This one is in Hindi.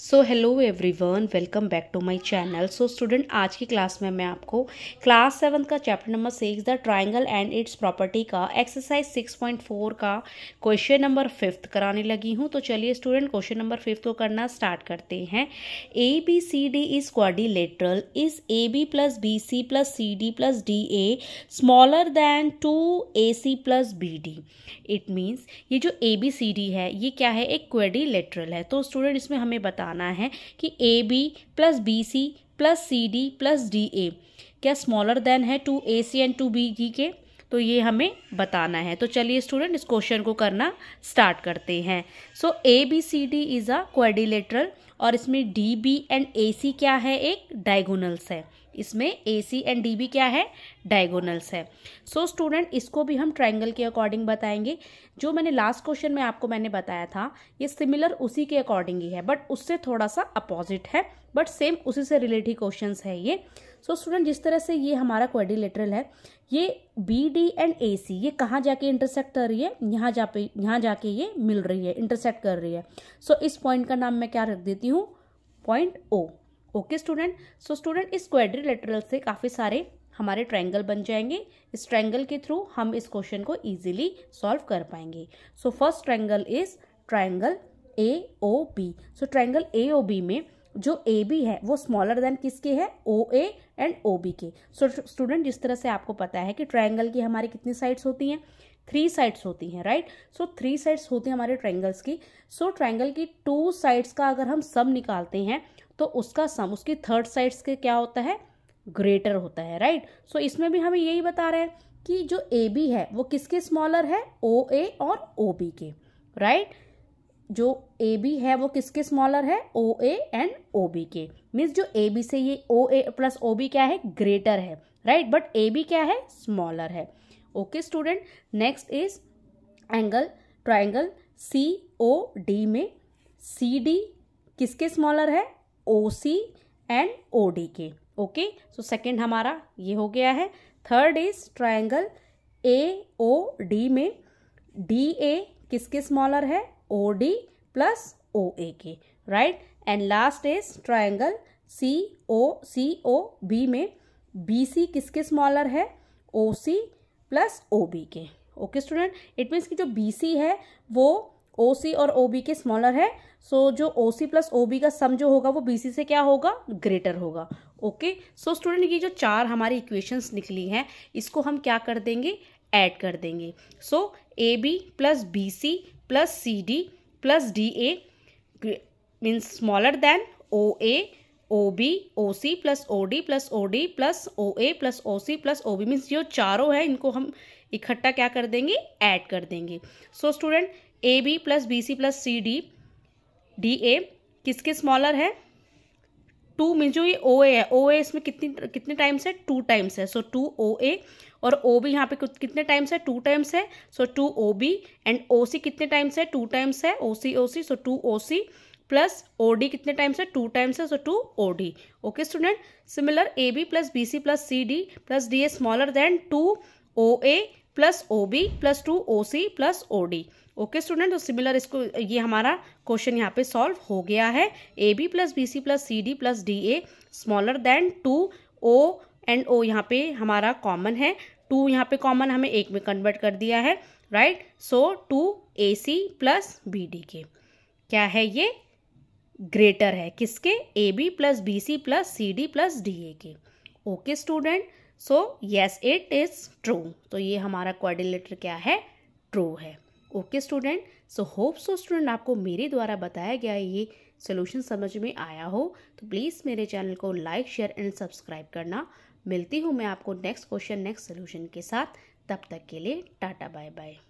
so hello everyone welcome back to my channel so student आज की क्लास में मैं आपको क्लास सेवन का chapter number six the triangle and its property का एक्सरसाइज सिक्स पॉइंट फोर का क्वेश्चन नंबर फिफ्थ कराने लगी हूँ तो चलिए स्टूडेंट क्वेश्चन नंबर फिफ्थ को करना स्टार्ट करते हैं A B C D is lateral is A B plus B C plus C D plus D A smaller than two A C plus B D it means ये जो ए बी सी डी है ये क्या है एक क्वेडी लेटरल है तो स्टूडेंट इसमें हमें बता बताना है कि A B plus B C plus C D plus D A क्या स्मॉलर देन है two A C and two B G के तो ये हमें बताना है तो चलिए स्टूडेंट इस क्वेश्चन को करना स्टार्ट करते हैं so A B C D is a quadrilateral और इसमें D B and A C क्या है एक डायगोनल्स है इसमें A C and D B क्या है डायगोनल्स है सो so, स्टूडेंट इसको भी हम ट्राइंगल के अकॉर्डिंग बताएंगे जो मैंने लास्ट क्वेश्चन में आपको मैंने बताया था ये सिमिलर उसी के अकॉर्डिंग ही है बट उससे थोड़ा सा अपोजिट है बट सेम उसी से रिलेटेड क्वेश्चन है ये सो so, स्टूडेंट जिस तरह से ये हमारा क्वेडिलेटरल है ये B D and A C ये कहाँ जाके इंटरसेक्ट कर रही है यहाँ जा पे यहाँ जाके ये मिल रही है इंटरसेक्ट कर रही है सो so, इस पॉइंट का नाम मैं क्या रख देती हूँ point O okay student so student इस लेटरल से काफ़ी सारे हमारे ट्रायंगल बन जाएंगे इस ट्रायंगल के थ्रू हम इस क्वेश्चन को इजीली सॉल्व कर पाएंगे so first triangle is triangle A O B so triangle A O B में जो ए बी है वो स्मॉलर देन किसके है O A and O B के सो स्टूडेंट जिस तरह से आपको पता है कि ट्रायंगल की हमारी कितनी साइड्स होती हैं थ्री साइड्स होती हैं राइट सो थ्री साइड्स होती हैं हमारे ट्रायंगल्स की सो so, ट्रायंगल की टू साइड्स का अगर हम सब निकालते हैं तो उसका सम उसकी थर्ड साइड्स के क्या होता है ग्रेटर होता है राइट सो so, इसमें भी हमें यही बता रहे हैं कि जो ए बी है वो किसके स्मॉलर है ओ ए और ओ बी के राइट जो ए बी है वो किसके स्मॉलर है O A and O B के मीन्स जो ए बी से ये ओ ए प्लस ओ बी क्या है ग्रेटर है राइट बट ए बी क्या है स्मॉलर है okay student next is angle triangle C O D में सी डी किसके स्मॉलर है O C and O D के ओके सो सेकेंड हमारा ये हो गया है third is triangle A O D में डी ए किसके स्मॉलर है O D plus O A के right and last is triangle C O C O B में बी सी किसके स्मॉलर है O C plus O B के ओके स्टूडेंट इट मीन्स कि जो बी सी है वो ओ सी और ओ बी के स्मॉलर है सो so, जो ओ सी प्लस ओ बी का सम जो होगा वो बी सी से क्या होगा ग्रेटर होगा ओके सो स्टूडेंट ये जो चार हमारी इक्वेशंस निकली हैं इसको हम क्या कर देंगे ऐड कर देंगे so A B plus B C plus C D plus D A means smaller than O A O B O C plus O D plus O D plus O A plus O C plus O B means जो चारों हैं इनको हम इकट्ठा क्या कर देंगे ऐड कर देंगे so so, student A B plus B C plus C D D A किसके स्मॉलर है टू मीन जो ये ओ ए है ओ ए इसमें कितनी कितने टाइम्स है टू टाइम्स है सो टू ओ ए और ओ बी यहाँ पे कितने टाइम्स है टू टाइम्स है so two O B and O C कितने टाइम्स है टू टाइम्स है O C O C so two O C plus O D कितने टाइम्स है टू टाइम्स है so two O D okay student similar A B plus B C plus C D plus D A smaller than two O A plus O B plus two O C plus O D okay student तो सिमिलर इसको ये हमारा क्वेश्चन यहाँ पे सॉल्व हो गया है A B plus B C plus C D plus D A smaller than two O and O यहाँ पे हमारा कॉमन है टू यहाँ पे कॉमन हमें एक में कन्वर्ट कर दिया है right so two A C plus B D के क्या है ये ग्रेटर है किसके A B plus B C plus C D plus D A के okay student so yes it is true तो ये हमारा क्वारिलेटर क्या है ट्रू है okay student so hope so student आपको मेरे द्वारा बताया गया ये सोल्यूशन समझ में आया हो तो प्लीज़ मेरे चैनल को लाइक शेयर एंड सब्सक्राइब करना मिलती हूँ मैं आपको नेक्स्ट क्वेश्चन नेक्स्ट सोल्यूशन के साथ तब तक के लिए टाटा बाय बाय